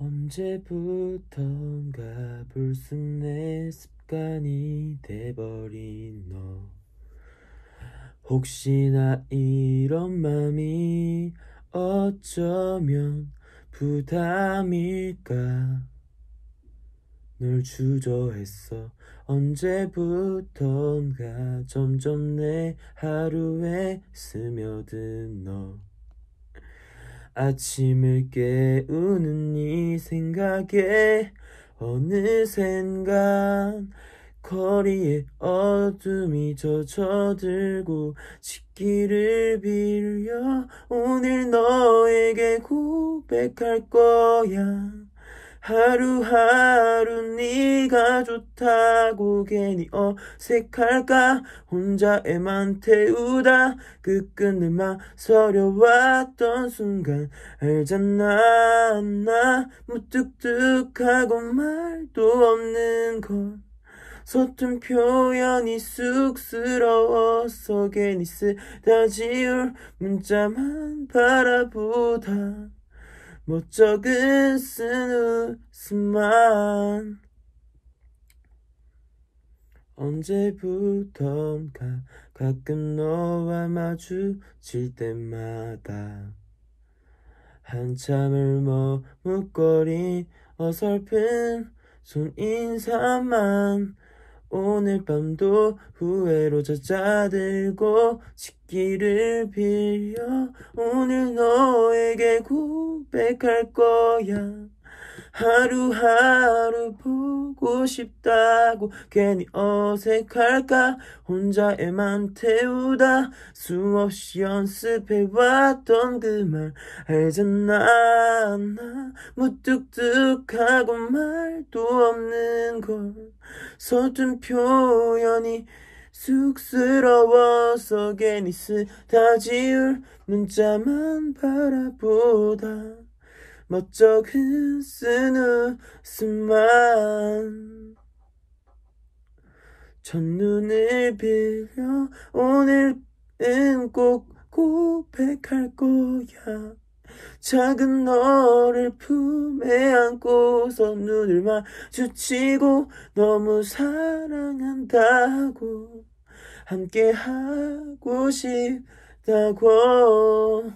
언제부턴가 불순 내 습관이 돼버린 너 혹시나 이런 맘이 어쩌면 부담일까 널 주저했어 언제부턴가 점점 내 하루에 스며든 너 아침을 깨우는 이 생각에 어느샌가 거리에 어둠이 젖어들고 식기를 빌려 오늘 너에게 고백할 거야 하루하루 네가 좋다고 괜히 어색할까 혼자 애만 태우다 그끝내 마서려왔던 순간 알잖아 나 무뚝뚝하고 말도 없는 걸 서툰 표현이 쑥스러워서 괜히 쓰다 지울 문자만 바라보다 목적은 쓴 웃음만 언제부턴가 가끔 너와 마주칠 때마다 한참을 머뭇거린 어설픈 손인사만 오늘 밤도 후회로 젖자들고 짓기를 빌려 오늘 너에게 구 빽빽할 거야 하루하루 보고 싶다고 괜히 어색할까 혼자애만 태우다 수없이 연습해왔던 그 말 알잖아 나 무뚝뚝하고 말도 없는 걸 서툰 표현이 쑥스러워서 괜히 쓰다 지울 문자만 바라보다 멋쩍 흔쓴 웃음만 첫눈을 빌려 오늘은 꼭 고백할 거야 작은 너를 품에 안고서 눈을 마주치고 너무 사랑한다고 함께 하고 싶다고